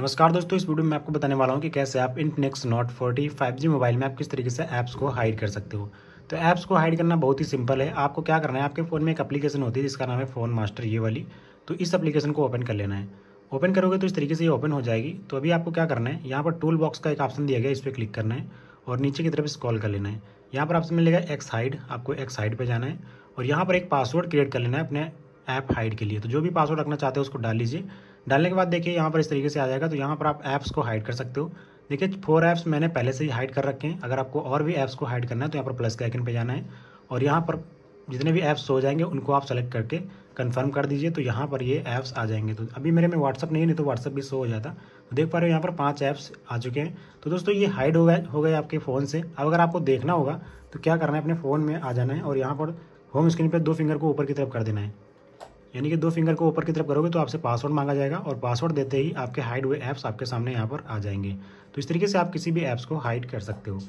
नमस्कार दोस्तों इस वीडियो में आपको बताने वाला हूँ कि कैसे आप Infinix note forty five G mobile में आप किस तरीके से ऐप्स को हाइड कर सकते हो तो ऐप्स को हाइड करना बहुत ही सिंपल है आपको क्या करना है आपके फ़ोन में एक एप्लीकेशन होती है जिसका नाम है फ़ोन मास्टर ये वाली तो इस अप्लीकेशन को ओपन कर लेना है ओपन करोगे तो इस तरीके से ये ओपन हो जाएगी तो अभी आपको क्या करना है यहाँ पर टूल बॉक्स का एक ऑप्शन दिया गया इस पर क्लिक करना है और नीचे की तरफ स्कॉल कर लेना है यहाँ पर आपसे मिलेगा एक्स हाइड आपको एक्स हाइड पर जाना है और यहाँ पर एक पासवर्ड क्रिएट कर लेना है अपने ऐप हाइड के लिए तो जो भी पासवर्ड रखना चाहते हो उसको डाल लीजिए डालने के बाद देखिए यहाँ पर इस तरीके से आ जाएगा तो यहाँ पर आप ऐप्स को हाइड कर सकते हो देखिए फोर ऐप्स मैंने पहले से ही हाइड कर रखे हैं अगर आपको और भी ऐप्स को हाइड करना है तो यहाँ पर प्लस के आइकन पर जाना है और यहाँ पर जितने भी ऐप्स हो जाएंगे उनको आप सेलेक्ट करके कंफर्म कर दीजिए तो यहाँ पर ये ऐप्स आ जाएंगे तो अभी मेरे में व्हाट्सअप नहीं है नहीं तो व्हाट्सअप भी शो हो जाता तो देख पा रहे हो यहाँ पर पांच ऐप्स आ चुके हैं तो दोस्तों ये हाइड हो गए हो गए आपके फ़ोन से अब अगर आपको देखना होगा तो क्या करना है अपने फ़ोन में आ जाना है और यहाँ पर होम स्क्रीन पर दो फिंगर को ऊपर की तरफ कर देना है यानी कि दो फिंगर को ऊपर की तरफ करोगे तो आपसे पासवर्ड मांगा जाएगा और पासवर्ड देते ही आपके हाइड हुए ऐप्स आपके सामने यहाँ पर आ जाएंगे तो इस तरीके से आप किसी भी ऐप्स को हाइड कर सकते हो